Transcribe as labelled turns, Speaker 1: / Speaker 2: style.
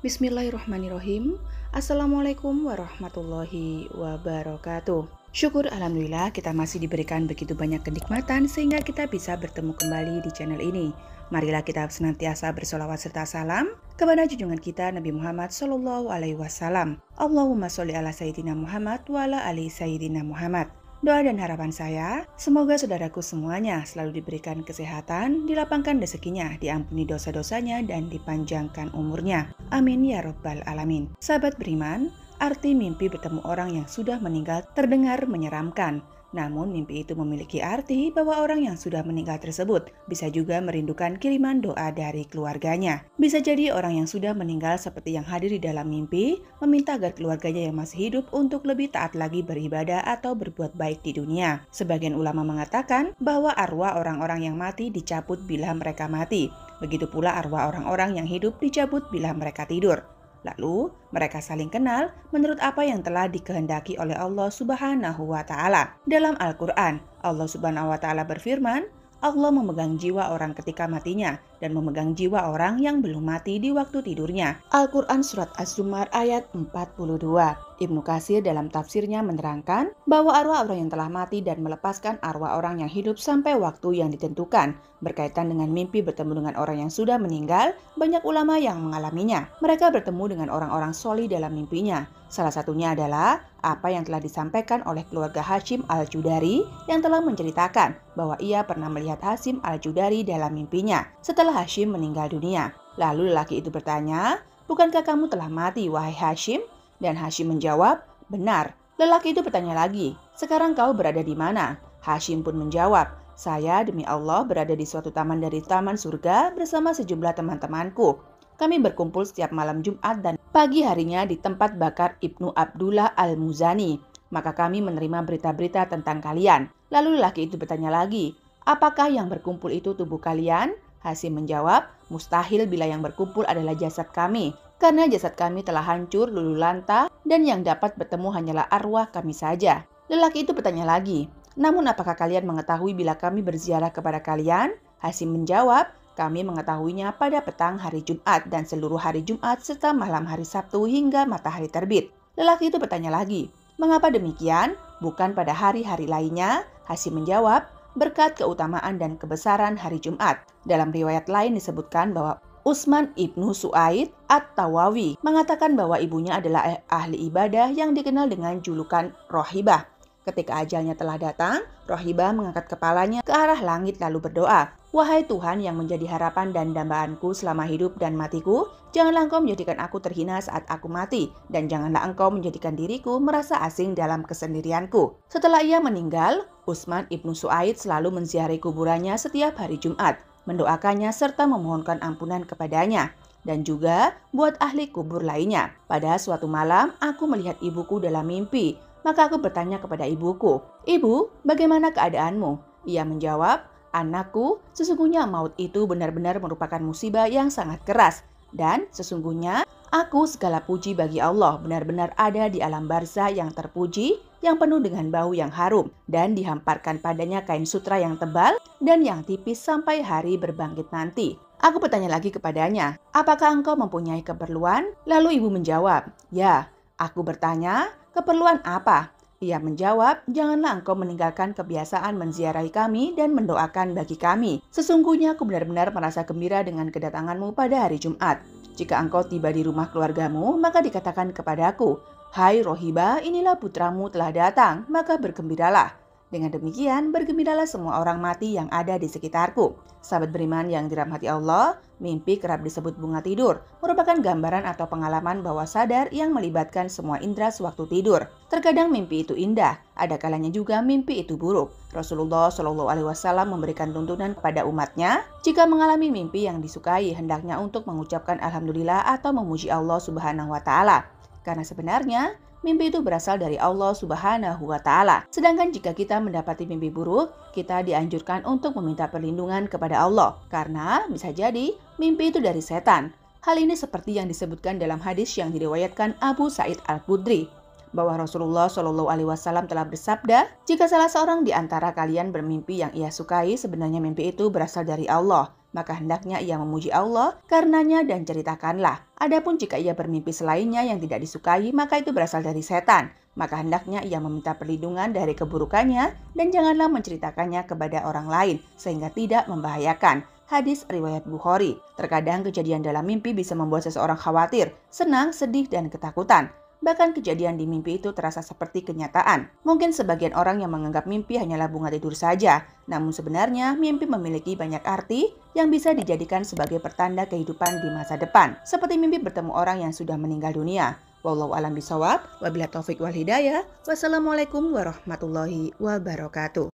Speaker 1: Bismillahirrahmanirrahim. Assalamualaikum warahmatullahi wabarakatuh. Syukur Alhamdulillah kita masih diberikan begitu banyak kenikmatan sehingga kita bisa bertemu kembali di channel ini. Marilah kita senantiasa bersolawat serta salam kepada junjungan kita Nabi Muhammad Sallallahu Alaihi Wasallam. Allahumma sholli ala Sayyidina Muhammad wa ala ali Sayyidina Muhammad. Doa dan harapan saya, semoga saudaraku semuanya selalu diberikan kesehatan, dilapangkan rezekinya, diampuni dosa-dosanya, dan dipanjangkan umurnya. Amin ya Rabbal 'Alamin. Sahabat beriman, arti mimpi bertemu orang yang sudah meninggal terdengar menyeramkan, namun mimpi itu memiliki arti bahwa orang yang sudah meninggal tersebut bisa juga merindukan kiriman doa dari keluarganya. Bisa jadi orang yang sudah meninggal seperti yang hadir di dalam mimpi meminta agar keluarganya yang masih hidup untuk lebih taat lagi beribadah atau berbuat baik di dunia. Sebagian ulama mengatakan bahwa arwah orang-orang yang mati dicabut bila mereka mati. Begitu pula arwah orang-orang yang hidup dicabut bila mereka tidur. Lalu, mereka saling kenal menurut apa yang telah dikehendaki oleh Allah Subhanahu wa taala. Dalam Al-Qur'an, Allah Subhanahu wa taala berfirman, Allah memegang jiwa orang ketika matinya dan memegang jiwa orang yang belum mati di waktu tidurnya. Al-Quran Surat Az-Zumar ayat 42 Ibnu Kasir dalam tafsirnya menerangkan bahwa arwah orang yang telah mati dan melepaskan arwah orang yang hidup sampai waktu yang ditentukan. Berkaitan dengan mimpi bertemu dengan orang yang sudah meninggal, banyak ulama yang mengalaminya. Mereka bertemu dengan orang-orang soli dalam mimpinya. Salah satunya adalah apa yang telah disampaikan oleh keluarga Hashim Al-Judari yang telah menceritakan bahwa ia pernah melihat Hashim Al-Judari dalam mimpinya. Setelah Hashim meninggal dunia. Lalu lelaki itu bertanya, Bukankah kamu telah mati, wahai Hashim? Dan Hashim menjawab, Benar. Lelaki itu bertanya lagi, Sekarang kau berada di mana? Hashim pun menjawab, Saya demi Allah berada di suatu taman dari taman surga bersama sejumlah teman-temanku. Kami berkumpul setiap malam Jumat dan pagi harinya di tempat bakar Ibnu Abdullah Al-Muzani. Maka kami menerima berita-berita tentang kalian. Lalu lelaki itu bertanya lagi, Apakah yang berkumpul itu tubuh kalian? Hasim menjawab, mustahil bila yang berkumpul adalah jasad kami, karena jasad kami telah hancur lulu lanta dan yang dapat bertemu hanyalah arwah kami saja. Lelaki itu bertanya lagi, namun apakah kalian mengetahui bila kami berziarah kepada kalian? Hasim menjawab, kami mengetahuinya pada petang hari Jumat dan seluruh hari Jumat serta malam hari Sabtu hingga matahari terbit. Lelaki itu bertanya lagi, mengapa demikian? Bukan pada hari-hari lainnya? Hasim menjawab, berkat keutamaan dan kebesaran hari Jumat. Dalam riwayat lain disebutkan bahwa Usman ibnu Suaid At-Tawawi mengatakan bahwa ibunya adalah ahli ibadah yang dikenal dengan julukan Rohibah. Ketika ajalnya telah datang, Rohiba mengangkat kepalanya ke arah langit lalu berdoa. Wahai Tuhan yang menjadi harapan dan dambaanku selama hidup dan matiku, janganlah engkau menjadikan aku terhina saat aku mati, dan janganlah engkau menjadikan diriku merasa asing dalam kesendirianku. Setelah ia meninggal, Usman ibnu Suaid selalu menziarahi kuburannya setiap hari Jumat, mendoakannya serta memohonkan ampunan kepadanya dan juga buat ahli kubur lainnya. Pada suatu malam, aku melihat ibuku dalam mimpi maka aku bertanya kepada ibuku, Ibu, bagaimana keadaanmu? Ia menjawab, Anakku, sesungguhnya maut itu benar-benar merupakan musibah yang sangat keras. Dan sesungguhnya aku segala puji bagi Allah benar-benar ada di alam barza yang terpuji, yang penuh dengan bau yang harum, dan dihamparkan padanya kain sutra yang tebal dan yang tipis sampai hari berbangkit nanti. Aku bertanya lagi kepadanya, apakah engkau mempunyai keperluan? Lalu ibu menjawab, ya. Aku bertanya, keperluan apa? Ia menjawab, janganlah engkau meninggalkan kebiasaan menziarahi kami dan mendoakan bagi kami. Sesungguhnya aku benar-benar merasa gembira dengan kedatanganmu pada hari Jumat. Jika engkau tiba di rumah keluargamu, maka dikatakan kepadaku, Hai Rohiba, inilah putramu telah datang, maka bergembiralah. Dengan demikian, bergembiralah semua orang mati yang ada di sekitarku. Sahabat beriman yang dirahmati Allah, mimpi kerap disebut bunga tidur, merupakan gambaran atau pengalaman bawah sadar yang melibatkan semua indera sewaktu tidur. Terkadang mimpi itu indah, ada kalanya juga mimpi itu buruk. Rasulullah Shallallahu Alaihi Wasallam memberikan tuntunan kepada umatnya, jika mengalami mimpi yang disukai, hendaknya untuk mengucapkan alhamdulillah atau memuji Allah Subhanahu Wa Taala. Karena sebenarnya mimpi itu berasal dari Allah Subhanahu wa taala. Sedangkan jika kita mendapati mimpi buruk, kita dianjurkan untuk meminta perlindungan kepada Allah karena bisa jadi mimpi itu dari setan. Hal ini seperti yang disebutkan dalam hadis yang diriwayatkan Abu Said al budri bahwa Rasulullah Shallallahu Alaihi Wasallam telah bersabda, jika salah seorang di antara kalian bermimpi yang ia sukai, sebenarnya mimpi itu berasal dari Allah maka hendaknya ia memuji Allah karenanya dan ceritakanlah. Adapun jika ia bermimpi selainnya yang tidak disukai, maka itu berasal dari setan. Maka hendaknya ia meminta perlindungan dari keburukannya dan janganlah menceritakannya kepada orang lain sehingga tidak membahayakan. Hadis riwayat Bukhari. Terkadang kejadian dalam mimpi bisa membuat seseorang khawatir, senang, sedih, dan ketakutan. Bahkan kejadian di mimpi itu terasa seperti kenyataan. Mungkin sebagian orang yang menganggap mimpi hanyalah bunga tidur saja, namun sebenarnya mimpi memiliki banyak arti yang bisa dijadikan sebagai pertanda kehidupan di masa depan. Seperti mimpi bertemu orang yang sudah meninggal dunia. Wallahu alam bisawab, wabila taufik wal hidayah. Wassalamualaikum warahmatullahi wabarakatuh.